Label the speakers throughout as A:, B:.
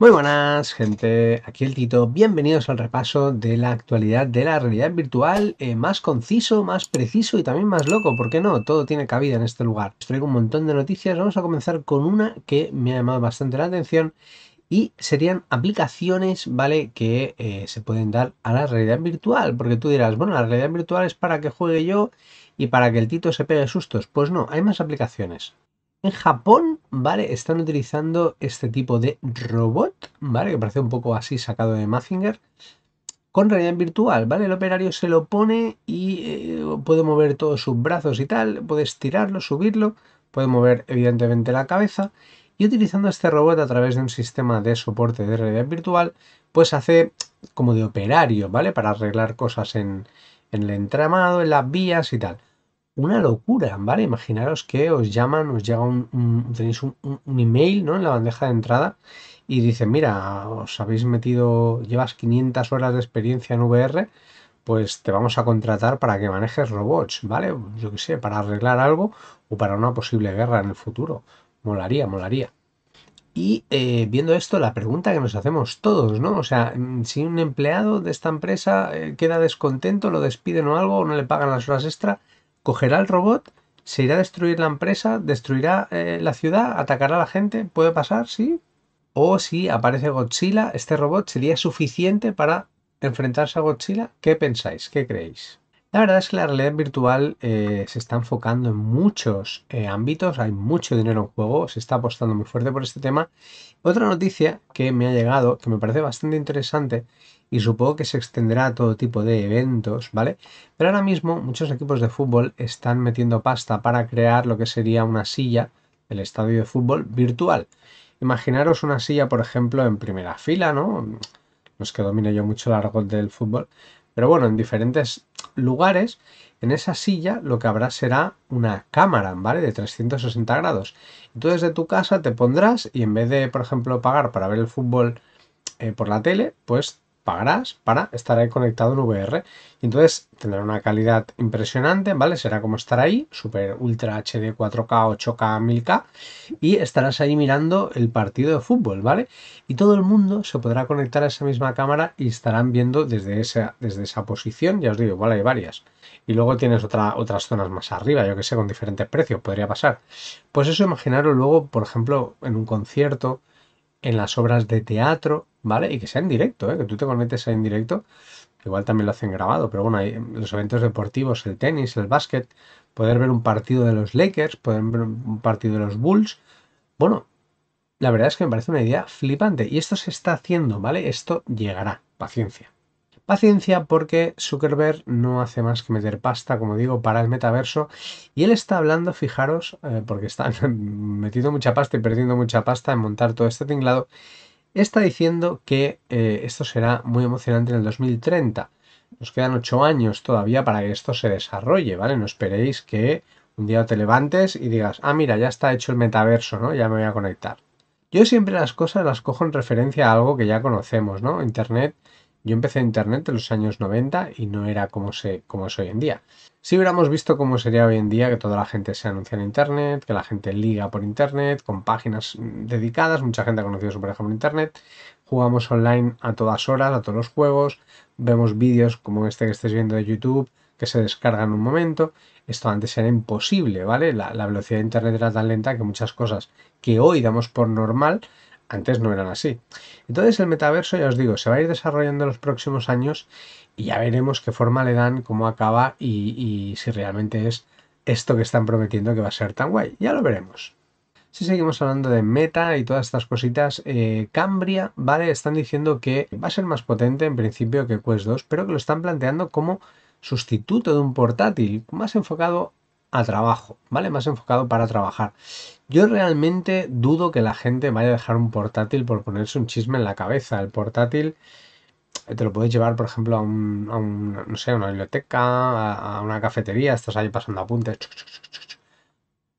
A: Muy buenas, gente. Aquí el Tito. Bienvenidos al repaso de la actualidad de la realidad virtual eh, más conciso, más preciso y también más loco. ¿Por qué no? Todo tiene cabida en este lugar. traigo un montón de noticias. Vamos a comenzar con una que me ha llamado bastante la atención y serían aplicaciones, ¿vale? Que eh, se pueden dar a la realidad virtual. Porque tú dirás, bueno, la realidad virtual es para que juegue yo y para que el Tito se pegue sustos. Pues no, hay más aplicaciones. En Japón, ¿vale? Están utilizando este tipo de robot, ¿vale? Que parece un poco así sacado de Mazinger. Con realidad virtual, ¿vale? El operario se lo pone y eh, puede mover todos sus brazos y tal. Puede estirarlo, subirlo. Puede mover evidentemente la cabeza. Y utilizando este robot a través de un sistema de soporte de realidad virtual, pues hace como de operario, ¿vale? Para arreglar cosas en el entramado, en las vías y tal una locura, ¿vale? Imaginaros que os llaman, os llega un, tenéis un, email, ¿no? En la bandeja de entrada y dicen, mira, os habéis metido, llevas 500 horas de experiencia en VR, pues te vamos a contratar para que manejes robots, ¿vale? Yo qué sé, para arreglar algo o para una posible guerra en el futuro. Molaría, molaría. Y eh, viendo esto, la pregunta que nos hacemos todos, ¿no? O sea, mm, si un empleado de esta empresa eh, queda descontento, lo despiden o algo, o no le pagan las horas extra, cogerá el robot, se irá a destruir la empresa, destruirá eh, la ciudad, atacará a la gente, puede pasar, sí. O si aparece Godzilla, este robot sería suficiente para enfrentarse a Godzilla. ¿Qué pensáis? ¿Qué creéis? La verdad es que la realidad virtual eh, se está enfocando en muchos eh, ámbitos, hay mucho dinero en juego, se está apostando muy fuerte por este tema. Otra noticia que me ha llegado, que me parece bastante interesante y supongo que se extenderá a todo tipo de eventos, ¿vale? Pero ahora mismo muchos equipos de fútbol están metiendo pasta para crear lo que sería una silla, el estadio de fútbol virtual. Imaginaros una silla, por ejemplo, en primera fila, ¿no? No es que domine yo mucho el argot del fútbol, pero bueno, en diferentes lugares, en esa silla lo que habrá será una cámara, ¿vale? De 360 grados. Entonces de desde tu casa te pondrás y en vez de, por ejemplo, pagar para ver el fútbol eh, por la tele, pues pagarás para estar ahí conectado en VR. Y entonces tendrá una calidad impresionante, ¿vale? Será como estar ahí, super ultra HD 4K, 8K, 1000K, y estarás ahí mirando el partido de fútbol, ¿vale? Y todo el mundo se podrá conectar a esa misma cámara y estarán viendo desde esa, desde esa posición, ya os digo, igual hay varias. Y luego tienes otra, otras zonas más arriba, yo que sé, con diferentes precios, podría pasar. Pues eso imaginaros luego, por ejemplo, en un concierto, en las obras de teatro, ¿vale? Y que sea en directo, ¿eh? que tú te conectes en directo. Igual también lo hacen grabado, pero bueno, hay los eventos deportivos, el tenis, el básquet, poder ver un partido de los Lakers, poder ver un partido de los Bulls. Bueno, la verdad es que me parece una idea flipante y esto se está haciendo, ¿vale? Esto llegará, paciencia. Paciencia porque Zuckerberg no hace más que meter pasta, como digo, para el metaverso. Y él está hablando, fijaros, eh, porque está metiendo mucha pasta y perdiendo mucha pasta en montar todo este tinglado. Está diciendo que eh, esto será muy emocionante en el 2030. Nos quedan ocho años todavía para que esto se desarrolle, ¿vale? No esperéis que un día te levantes y digas, ah, mira, ya está hecho el metaverso, ¿no? Ya me voy a conectar. Yo siempre las cosas las cojo en referencia a algo que ya conocemos, ¿no? Internet yo empecé en Internet en los años 90 y no era como, se, como es hoy en día. Si hubiéramos visto cómo sería hoy en día que toda la gente se anuncia en Internet, que la gente liga por Internet, con páginas mm, dedicadas, mucha gente ha conocido su pareja por Internet, jugamos online a todas horas, a todos los juegos, vemos vídeos como este que estáis viendo de YouTube, que se descargan en un momento. Esto antes era imposible, ¿vale? La, la, velocidad de Internet era tan lenta que muchas cosas que hoy damos por normal antes no eran así. Entonces el metaverso, ya os digo, se va a ir desarrollando en los próximos años y ya veremos qué forma le dan, cómo acaba y, si realmente es esto que están prometiendo que va a ser tan guay. Ya lo veremos. Si seguimos hablando de Meta y todas estas cositas, eh, Cambria, ¿vale? Están diciendo que va a ser más potente en principio que Quest 2, pero que lo están planteando como sustituto de un portátil, más enfocado trabajo, ¿vale? Más enfocado para trabajar. Yo realmente dudo que la gente vaya a dejar un portátil por ponerse un chisme en la cabeza. El portátil eh, te lo puedes llevar, por ejemplo, a, un, no sé, una biblioteca, a, una cafetería, estás ahí pasando apuntes.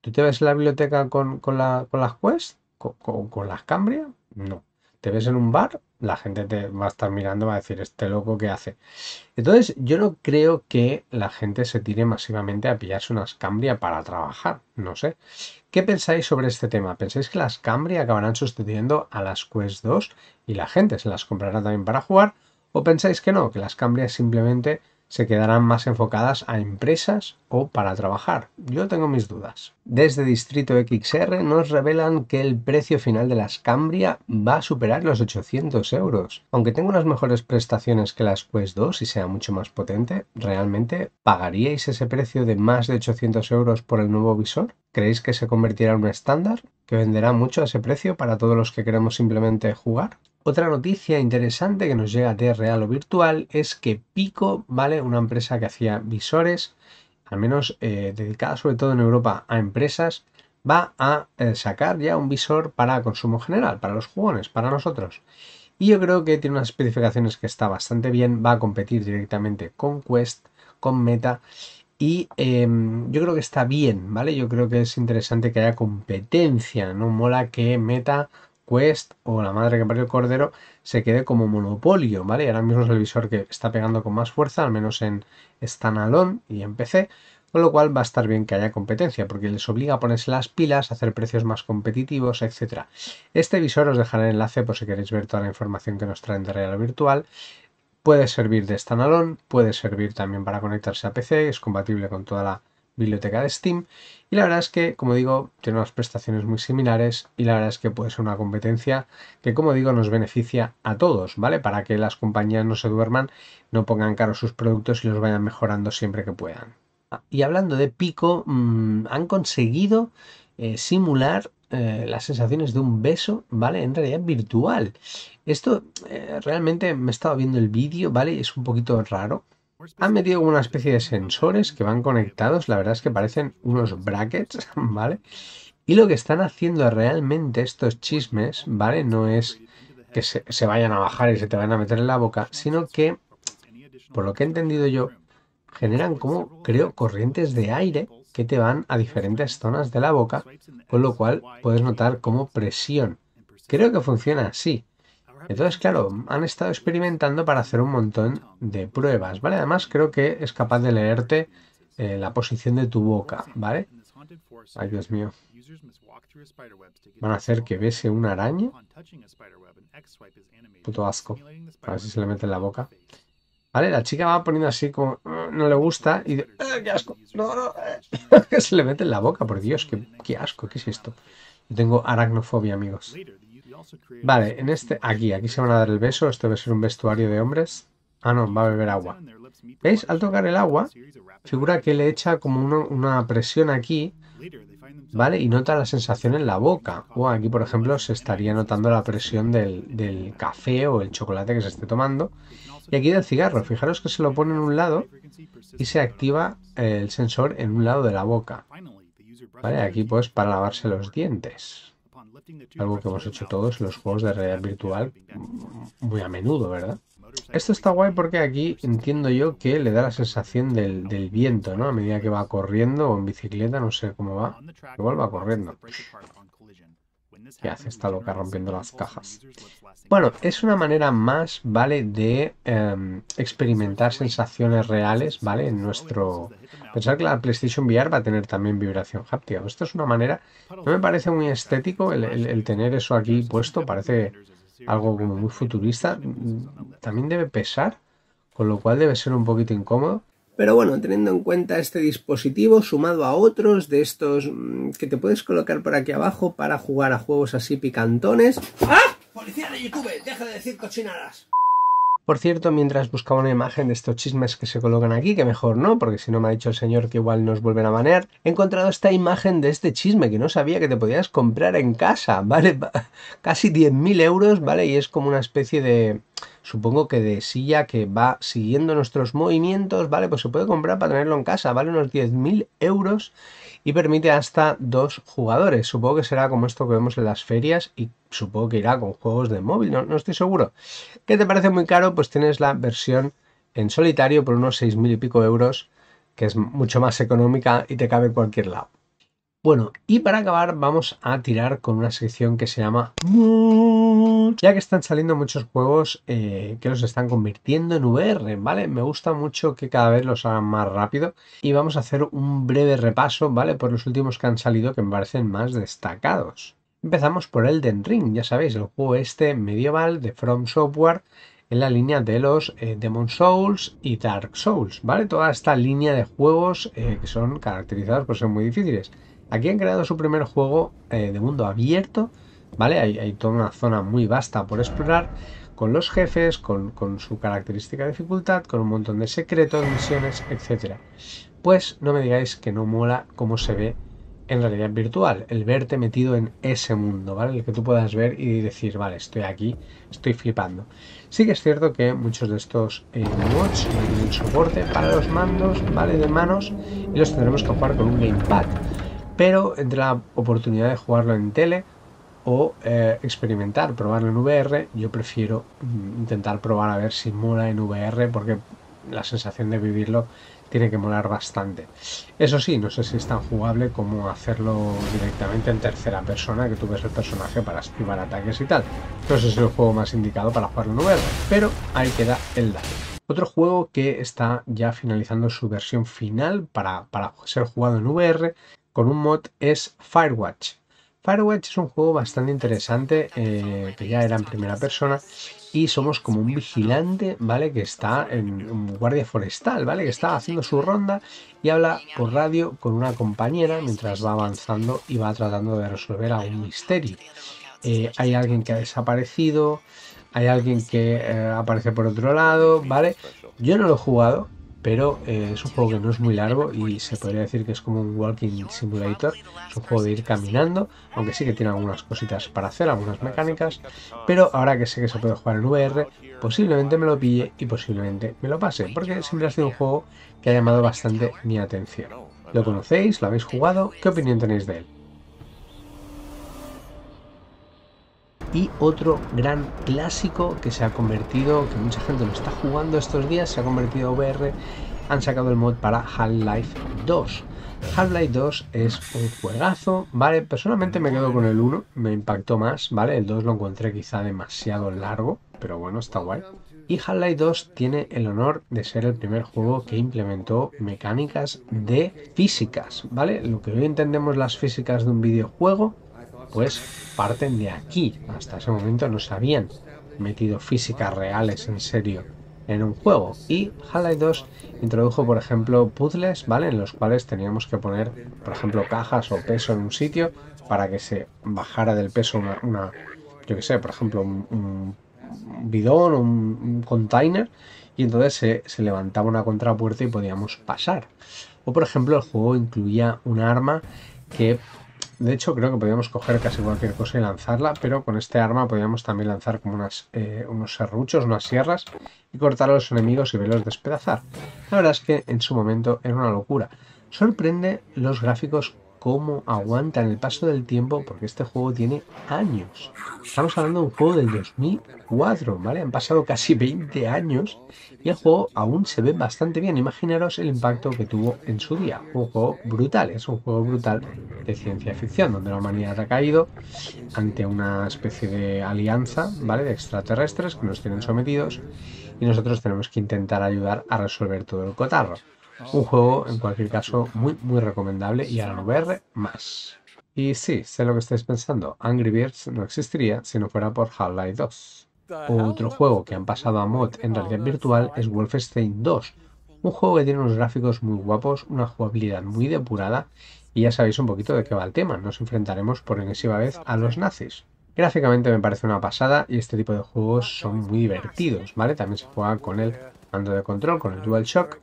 A: ¿Tú te ves en la biblioteca con, la, con las Quest? ¿Con, con, las Cambria? No. ¿Te ves en un bar? la gente te va a estar mirando, va a decir, este loco, ¿qué hace? Entonces, yo no creo que la gente se tire masivamente a pillarse unas Cambria para trabajar, no sé. ¿Qué pensáis sobre este tema? ¿Pensáis que las Cambria acabarán sustituyendo a las Quest 2 y la gente se las comprará también para jugar? ¿O pensáis que no, que las Cambria simplemente se quedarán más enfocadas a empresas o para trabajar. Yo tengo mis dudas. Desde Distrito XR nos revelan que el precio final de las Cambria va a superar los 800 euros. Aunque tenga unas mejores prestaciones que las Quest 2 y sea mucho más potente, ¿realmente pagaríais ese precio de más de 800 euros por el nuevo visor? ¿Creéis que se convertirá en un estándar? ¿Que venderá mucho a ese precio para todos los que queremos simplemente jugar? Otra noticia interesante que nos llega de real o virtual es que Pico, ¿vale? Una empresa que hacía visores, al menos eh, dedicada sobre todo en Europa a empresas, va a eh, sacar ya un visor para consumo general, para los jugones, para nosotros. Y yo creo que tiene unas especificaciones que está bastante bien, va a competir directamente con Quest, con Meta. Y em, yo creo que está bien, ¿vale? Yo creo que es interesante que haya competencia, ¿no? Mola que Meta Quest o la madre que parió el cordero se quede como monopolio, ¿vale? ahora mismo es el visor que está pegando con más fuerza, al menos en standalone y en PC, con lo cual va a estar bien que haya competencia, porque les obliga a ponerse las pilas, a hacer precios más competitivos, etc. Este visor os dejaré el enlace por si queréis ver toda la información que nos traen de realidad virtual. Puede servir de standalone, puede servir también para conectarse a PC, es compatible con toda la biblioteca de Steam. Y la verdad es que, como digo, tiene unas prestaciones muy similares y la verdad es que puede ser una competencia que, como digo, nos beneficia a todos, ¿vale? Para que las compañías no se duerman, no pongan caro sus productos y los vayan mejorando siempre que puedan. Ah, y hablando de Pico, mm, han conseguido eh, simular eh, las sensaciones de un beso, ¿vale? En realidad virtual. Esto eh, realmente me estaba viendo el vídeo, ¿vale? Es un poquito raro han metido una especie de sensores que van conectados, la verdad es que parecen unos brackets, ¿vale? Y lo que están haciendo realmente estos chismes, ¿vale? No es que se, vayan a bajar y se te vayan a meter en la boca, sino que, por lo que he entendido yo, generan como, creo, corrientes de aire que te van a diferentes zonas de la boca, con lo cual puedes notar como presión. Creo que funciona así. Entonces, claro, han estado experimentando para hacer un montón de pruebas, ¿vale? Además, creo que es capaz de leerte eh, la posición de tu boca, ¿vale? Ay, Dios mío. Van a hacer que bese un araña. Puto asco. A ver si se le mete en la boca. ¿Vale? La chica va poniendo así como... Ah, no le gusta y... Ah, ¡Qué asco! ¡No, no! que eh. se le mete en la boca, por Dios. Qué, ¡Qué asco! ¿Qué es esto? Yo tengo aracnofobia, amigos. Vale, en este, aquí, aquí se van a dar el beso. Esto debe ser un vestuario de hombres. Ah, no, va a beber agua. ¿Veis? Al tocar el agua, figura que le echa como una, presión aquí, ¿vale? Y nota la sensación en la boca. O aquí, por ejemplo, se estaría notando la presión del, del café o el chocolate que se esté tomando. Y aquí del cigarro, fijaros que se lo pone en un lado y se activa el sensor en un lado de la boca. ¿Vale? Aquí pues para lavarse los dientes algo que hemos hecho todos, los juegos de realidad virtual mm, muy a menudo, ¿verdad? Esto está guay porque aquí entiendo yo que le da la sensación del, del viento, ¿no? A medida que va corriendo o en bicicleta, no sé cómo va, igual va corriendo. ¿Qué hace esta loca rompiendo las cajas. Bueno, es una manera más, ¿vale? De em, experimentar sensaciones reales, ¿vale? En nuestro... Pensar que la PlayStation VR va a tener también vibración háptica. Esto es una manera... No me parece muy estético el tener eso aquí puesto, parece algo como muy futurista. Mm, también debe pesar, con lo cual debe ser un poquito incómodo. Pero bueno, teniendo en cuenta este dispositivo sumado a otros de estos mm, que te puedes colocar por aquí abajo para jugar a juegos así picantones. ¡Ah! ¡Policía de YouTube! ¡Deja de decir cochinadas! Por cierto, mientras buscaba una imagen de estos chismes que se colocan aquí, que mejor no, porque si no me ha dicho el señor que igual nos vuelven a banear, he encontrado esta imagen de este chisme que no sabía que te podías comprar en casa, ¿vale? Casi 10.000 euros, ¿vale? Y es como una especie de, supongo que de silla que va siguiendo nuestros movimientos, ¿vale? Pues se puede comprar para tenerlo en casa, ¿vale? Unos 10.000 euros y permite hasta dos jugadores. Supongo que será como esto que vemos en las ferias y supongo que irá con juegos de móvil, no, no estoy seguro. ¿Qué te parece muy caro? Pues tienes la versión en solitario por unos 6.000 y pico euros, que es mucho más económica y te cabe en cualquier lado. Bueno, y para acabar vamos a tirar con una sección que se llama ya que están saliendo muchos juegos eh, que los están convirtiendo en VR, ¿vale? Me gusta mucho que cada vez los hagan más rápido y vamos a hacer un breve repaso, ¿vale? Por los últimos que han salido que me parecen más destacados. Empezamos por Elden Ring, ya sabéis, el juego este medieval de From Software en la línea de los eh, Demon Souls y Dark Souls, ¿vale? Toda esta línea de juegos eh, que son caracterizados por ser muy difíciles. Aquí han creado su primer juego de mundo abierto ¿Vale? Hay, toda una zona muy vasta por explorar con los jefes, con, con, su característica de dificultad, con un montón de secretos, misiones, etc. Pues no me digáis que no mola cómo se ve en realidad virtual, el verte metido en ese mundo, ¿vale? El que tú puedas ver y decir, vale, estoy aquí, estoy flipando. Sí que es cierto que muchos de estos eh, mods tienen soporte para los mandos, ¿vale? De manos y los tendremos que jugar con un gamepad. Pero entre la oportunidad de jugarlo en tele, o eh, experimentar, probarlo en VR. Yo prefiero mm, intentar probar a ver si mola en VR porque la sensación de vivirlo tiene que molar bastante. Eso sí, no sé si es tan jugable como hacerlo directamente en tercera persona, que tú ves el personaje para esquivar ataques y tal. Entonces es el juego más indicado para jugarlo en VR, pero ahí queda el dato. Otro juego que está ya finalizando su versión final para, para ser jugado en VR con un mod es Firewatch. Firewatch es un juego bastante interesante, eh, que ya era en primera persona, y somos como un vigilante, ¿vale? Que está en un guardia forestal, ¿vale? Que está haciendo su ronda y habla por radio con una compañera mientras va avanzando y va tratando de resolver algún misterio. Eh, hay alguien que ha desaparecido, hay alguien que eh, aparece por otro lado, ¿vale? Yo no lo he jugado, pero eh, es un juego que no es muy largo y se podría decir que es como un walking simulator, es un juego de ir caminando, aunque sí que tiene algunas cositas para hacer, algunas mecánicas, pero ahora que sé que se puede jugar en VR, posiblemente me lo pille y posiblemente me lo pase, porque siempre ha sido un juego que ha llamado bastante mi atención. ¿Lo conocéis? ¿Lo habéis jugado? ¿Qué opinión tenéis de él? Y otro gran clásico que se ha convertido, que mucha gente lo está jugando estos días, se ha convertido en VR, han sacado el mod para Half-Life 2. Half-Life 2 es un juegazo, ¿vale? Personalmente me quedo con el 1, me impactó más, ¿vale? El 2 lo encontré quizá demasiado largo, pero bueno, está guay. Y Half-Life 2 tiene el honor de ser el primer juego que implementó mecánicas de físicas, ¿vale? Lo que hoy entendemos las físicas de un videojuego, pues parten de aquí. Hasta ese momento no se habían metido físicas reales en serio en un juego. Y half 2 introdujo, por ejemplo, puzzles, ¿vale? En los cuales teníamos que poner, por ejemplo, cajas o peso en un sitio para que se bajara del peso una, yo que sé, por ejemplo, un, bidón o un, container. Y entonces se, se levantaba una contrapuerta y podíamos pasar. O por ejemplo, el juego incluía un arma que de hecho, creo que podíamos coger casi cualquier cosa y lanzarla, pero con este arma podíamos también lanzar como unas, eh, unos serruchos, unas sierras, y cortar a los enemigos y verlos despedazar. La verdad es que en su momento era una locura. Sorprende los gráficos cómo aguantan el paso del tiempo, porque este juego tiene años. Estamos hablando de un juego del 2004, ¿vale? Han pasado casi 20 años y el juego aún se ve bastante bien. Imaginaros el impacto que tuvo en su día. Un juego brutal, es un juego brutal de ciencia ficción, donde la humanidad ha caído ante una especie de alianza, ¿vale? De extraterrestres que nos tienen sometidos y nosotros tenemos que intentar ayudar a resolver todo el cotarro. Un juego, en cualquier caso, muy, muy recomendable y a la VR más. Y sí, sé lo que estáis pensando, Angry Birds no existiría si no fuera por Half-Life 2. Otro juego que han pasado a mod en realidad virtual es Wolfenstein 2, un juego que tiene unos gráficos muy guapos, una jugabilidad muy depurada y ya sabéis un poquito de qué va el tema, nos enfrentaremos por enésima vez a los nazis. Gráficamente me parece una pasada y este tipo de juegos son muy divertidos, ¿vale? También se juega con el de control con el dual shock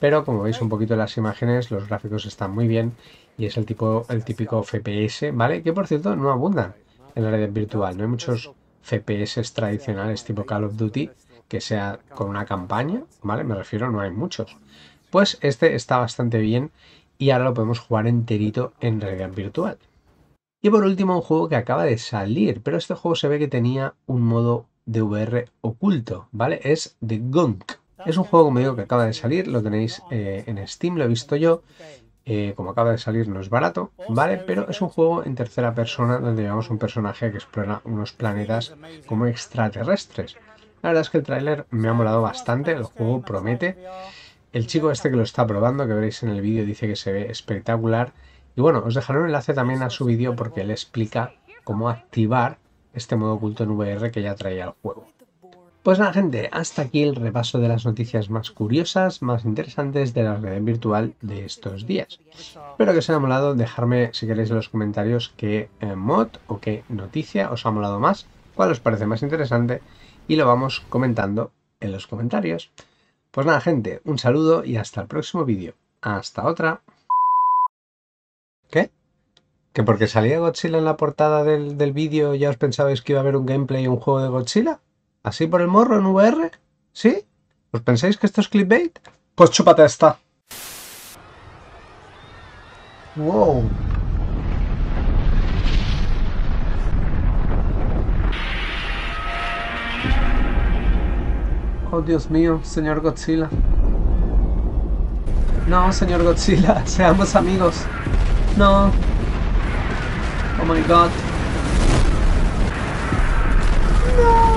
A: pero como veis un poquito las imágenes, los gráficos están muy bien y es el, tipo, el típico FPS, ¿vale? Que por cierto no abundan en la red virtual, no hay muchos FPS tradicionales tipo Call of Duty que sea con una campaña, ¿vale? Me refiero, no hay muchos. Pues este está bastante bien y ahora lo podemos jugar enterito en realidad virtual. Y por último, un juego que acaba de salir, pero este juego se ve que tenía un modo de VR oculto, ¿vale? Es The Gunk. Es un juego, como digo, que acaba de salir, lo tenéis eh, en Steam, lo he visto yo. Eh, como acaba de salir, no es barato, ¿vale? Pero es un juego en tercera persona donde llevamos un personaje que explora unos planetas como extraterrestres. La verdad es que el tráiler me ha molado bastante, el juego promete. El chico este que lo está probando, que veréis en el vídeo, dice que se ve espectacular. Y bueno, os dejaré un enlace también a su vídeo porque él explica cómo activar este modo oculto en VR que ya traía el juego. Pues nada, gente, hasta aquí el repaso de las noticias más curiosas, más interesantes de la red virtual de estos días. Espero que os haya molado, dejarme si queréis en los comentarios qué eh, mod o qué noticia os ha molado más, cuál os parece más interesante y lo vamos comentando en los comentarios. Pues nada, gente, un saludo y hasta el próximo vídeo. Hasta otra. ¿Qué? ¿Que porque salía Godzilla en la portada del, vídeo ya os pensabais que iba a haber un gameplay y un juego de Godzilla? ¿Así por el morro en VR? ¿Sí? ¿Os pensáis que esto es clickbait? Pues chúpate esta. Wow. Oh Dios mío, señor Godzilla. No, señor Godzilla, seamos amigos. No. Oh my god. No.